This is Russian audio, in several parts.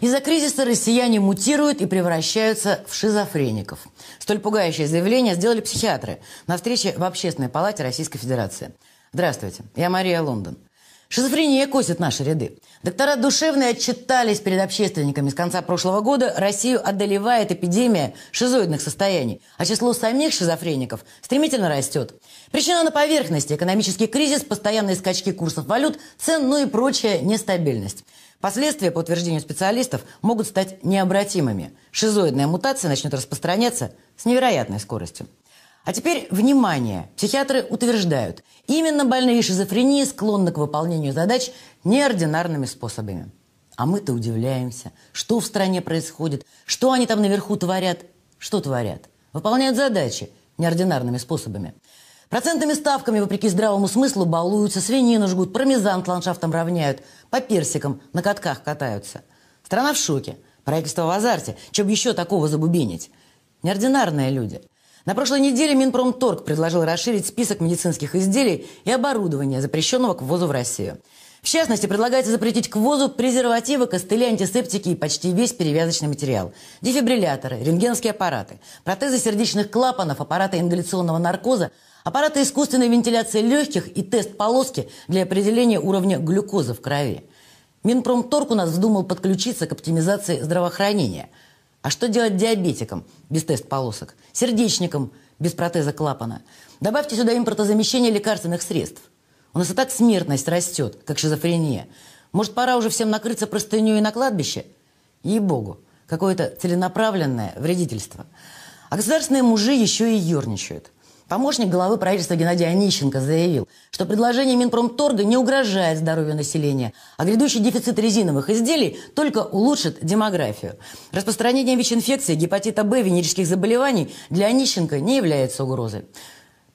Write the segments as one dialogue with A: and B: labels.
A: Из-за кризиса россияне мутируют и превращаются в шизофреников. Столь пугающее заявление сделали психиатры на встрече в Общественной палате Российской Федерации. Здравствуйте, я Мария Лондон. Шизофрения косит наши ряды. Доктора душевные отчитались перед общественниками. С конца прошлого года Россию одолевает эпидемия шизоидных состояний, а число самих шизофреников стремительно растет. Причина на поверхности – экономический кризис, постоянные скачки курсов валют, цен, ну и прочая нестабильность. Последствия, по утверждению специалистов, могут стать необратимыми. Шизоидная мутация начнет распространяться с невероятной скоростью. А теперь внимание! Психиатры утверждают, именно больные шизофрении склонны к выполнению задач неординарными способами. А мы-то удивляемся, что в стране происходит, что они там наверху творят. Что творят? Выполняют задачи неординарными способами. Процентными ставками, вопреки здравому смыслу, балуются, свинину жгут, пармезан ландшафтом равняют, по персикам на катках катаются. Страна в шоке, правительство в азарте, чем еще такого забубенить? Неординарные люди. На прошлой неделе Минпромторг предложил расширить список медицинских изделий и оборудования, запрещенного к ввозу в Россию. В частности, предлагается запретить к ввозу презервативы, костыли, антисептики и почти весь перевязочный материал. Дефибрилляторы, рентгенские аппараты, протезы сердечных клапанов, аппараты ингаляционного наркоза, аппараты искусственной вентиляции легких и тест полоски для определения уровня глюкозы в крови. Минпромторг у нас вздумал подключиться к оптимизации здравоохранения. А что делать диабетикам без тест-полосок? Сердечникам без протеза клапана? Добавьте сюда импортозамещение лекарственных средств. У нас и так смертность растет, как шизофрения. Может, пора уже всем накрыться простыней и на кладбище? Ей-богу, какое-то целенаправленное вредительство. А государственные мужи еще и ерничают. Помощник главы правительства Геннадий Онищенко заявил, что предложение Минпромторга не угрожает здоровью населения, а грядущий дефицит резиновых изделий только улучшит демографию. Распространение ВИЧ-инфекции, гепатита Б, венерических заболеваний для Онищенко не является угрозой.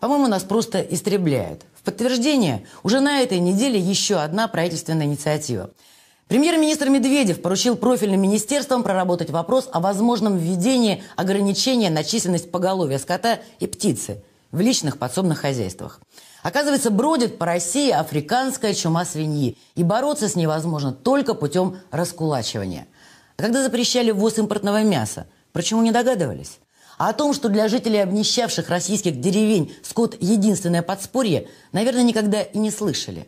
A: По-моему, нас просто истребляют. В подтверждение уже на этой неделе еще одна правительственная инициатива. Премьер-министр Медведев поручил профильным министерствам проработать вопрос о возможном введении ограничения на численность поголовья скота и птицы в личных подсобных хозяйствах. Оказывается, бродит по России африканская чума свиньи, и бороться с ней возможно только путем раскулачивания. А когда запрещали ввоз импортного мяса, почему не догадывались? о том, что для жителей обнищавших российских деревень скот – единственное подспорье, наверное, никогда и не слышали.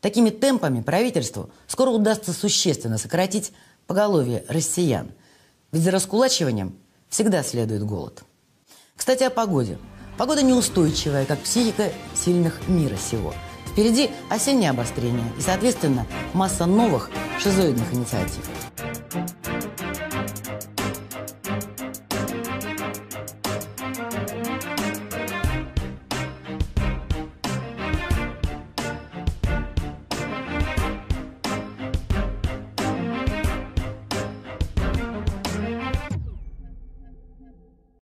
A: Такими темпами правительству скоро удастся существенно сократить поголовье россиян. Ведь за раскулачиванием всегда следует голод. Кстати, о погоде. Погода неустойчивая, как психика сильных мира сего. Впереди осеннее обострение и, соответственно, масса новых шизоидных инициатив.